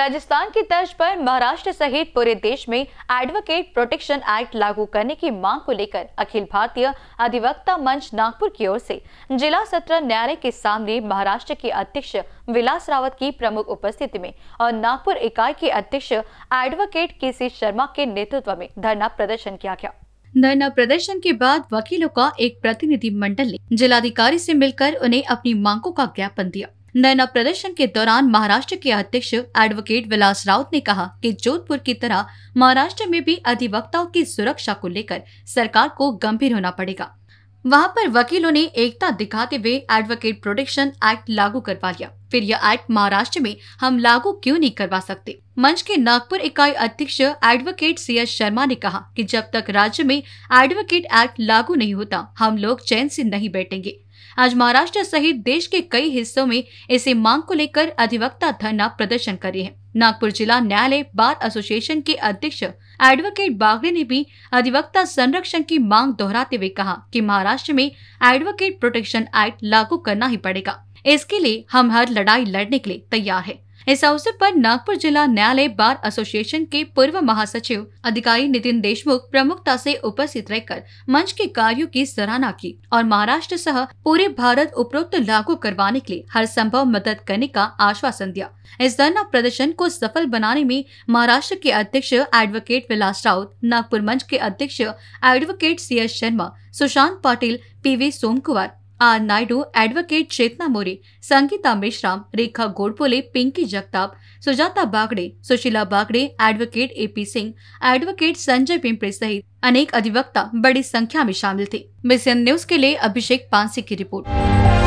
राजस्थान की तर्ज पर महाराष्ट्र सहित पूरे देश में एडवोकेट प्रोटेक्शन एक्ट लागू करने की मांग को लेकर अखिल भारतीय अधिवक्ता मंच नागपुर की ओर से जिला सत्र न्यायालय के सामने महाराष्ट्र के अध्यक्ष विलास रावत की प्रमुख उपस्थिति में और नागपुर इकाई के अध्यक्ष एडवोकेट के सी शर्मा के नेतृत्व में धरना प्रदर्शन किया गया धरना प्रदर्शन के बाद वकीलों का एक प्रतिनिधि मंडल ने जिलाधिकारी से मिलकर उन्हें अपनी मांगों का ज्ञापन दिया नैना प्रदर्शन के दौरान महाराष्ट्र के अध्यक्ष एडवोकेट विलास राउत ने कहा कि जोधपुर की तरह महाराष्ट्र में भी अधिवक्ताओं की सुरक्षा को लेकर सरकार को गंभीर होना पड़ेगा वहां पर वकीलों ने एकता दिखाते हुए एडवोकेट प्रोटेक्शन एक्ट लागू करवा लिया फिर यह एक्ट महाराष्ट्र में हम लागू क्यों नहीं करवा सकते मंच के नागपुर इकाई अध्यक्ष एडवोकेट सी एस शर्मा ने कहा कि जब तक राज्य में एडवोकेट एक्ट लागू नहीं होता हम लोग चैन से नहीं बैठेंगे आज महाराष्ट्र सहित देश के कई हिस्सों में इसे मांग को लेकर अधिवक्ता धरना प्रदर्शन कर रहे हैं नागपुर जिला न्यायालय बार एसोसिएशन के अध्यक्ष एडवोकेट बागड़े ने भी अधिवक्ता संरक्षण की मांग दोहराते हुए कहा कि महाराष्ट्र में एडवोकेट प्रोटेक्शन एक्ट लागू करना ही पड़ेगा इसके लिए हम हर लड़ाई लड़ने के लिए तैयार है इस अवसर पर नागपुर जिला न्यायालय बार एसोसिएशन के पूर्व महासचिव अधिकारी नितिन देशमुख प्रमुखता से उपस्थित रहकर मंच के कार्यों की सराहना की और महाराष्ट्र सह पूरे भारत उपरोक्त लागू करवाने के लिए हर संभव मदद करने का आश्वासन दिया इस धरना प्रदर्शन को सफल बनाने में महाराष्ट्र के अध्यक्ष एडवोकेट विलास राउत नागपुर मंच के अध्यक्ष advocate C S Sharma Sushant Patil P V Som Kumar R Naidu advocate Chetna More Sangeeta Meshram Rekha Godpole Pinky Jagtap Sujata Bagde Sushila Bagde advocate A P Singh advocate Sanjay Pimpre सहित अनेक अधिवक्ता बड़ी संख्या में शामिल थे मिशन न्यूज के लिए अभिषेक पांसी की रिपोर्ट